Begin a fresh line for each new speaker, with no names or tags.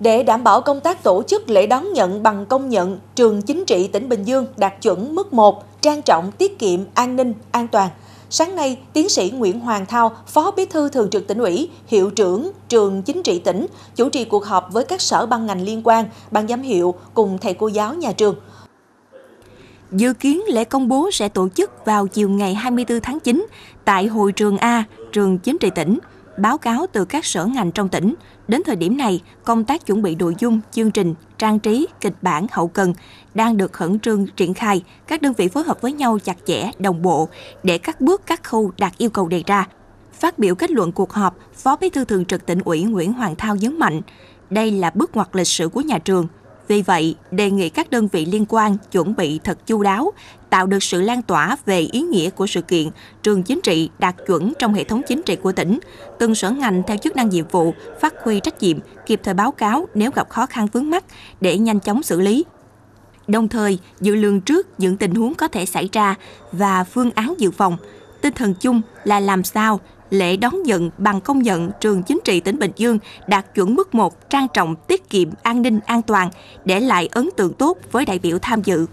Để đảm bảo công tác tổ chức lễ đón nhận bằng công nhận, trường chính trị tỉnh Bình Dương đạt chuẩn mức 1, trang trọng, tiết kiệm, an ninh, an toàn. Sáng nay, tiến sĩ Nguyễn Hoàng Thao, Phó Bí thư Thường trực tỉnh ủy, Hiệu trưởng Trường Chính trị tỉnh, chủ trì cuộc họp với các sở ban ngành liên quan, ban giám hiệu cùng thầy cô giáo nhà trường.
Dự kiến lễ công bố sẽ tổ chức vào chiều ngày 24 tháng 9 tại Hội trường A, Trường Chính trị tỉnh báo cáo từ các sở ngành trong tỉnh. Đến thời điểm này, công tác chuẩn bị nội dung, chương trình, trang trí, kịch bản, hậu cần đang được khẩn trương triển khai, các đơn vị phối hợp với nhau chặt chẽ, đồng bộ để các bước các khâu đạt yêu cầu đề ra. Phát biểu kết luận cuộc họp, Phó Bí thư Thường trực tỉnh ủy Nguyễn Hoàng Thao nhấn mạnh, đây là bước ngoặt lịch sử của nhà trường, vì vậy, đề nghị các đơn vị liên quan chuẩn bị thật chu đáo, tạo được sự lan tỏa về ý nghĩa của sự kiện, trường chính trị đạt chuẩn trong hệ thống chính trị của tỉnh, từng sở ngành theo chức năng nhiệm vụ, phát huy trách nhiệm, kịp thời báo cáo nếu gặp khó khăn vướng mắt để nhanh chóng xử lý. Đồng thời, dự lường trước những tình huống có thể xảy ra và phương án dự phòng. Tinh thần chung là làm sao lễ đón nhận bằng công nhận trường chính trị tỉnh Bình Dương đạt chuẩn mức 1 trang trọng, tiết kiệm, an ninh, an toàn, để lại ấn tượng tốt với đại biểu tham dự.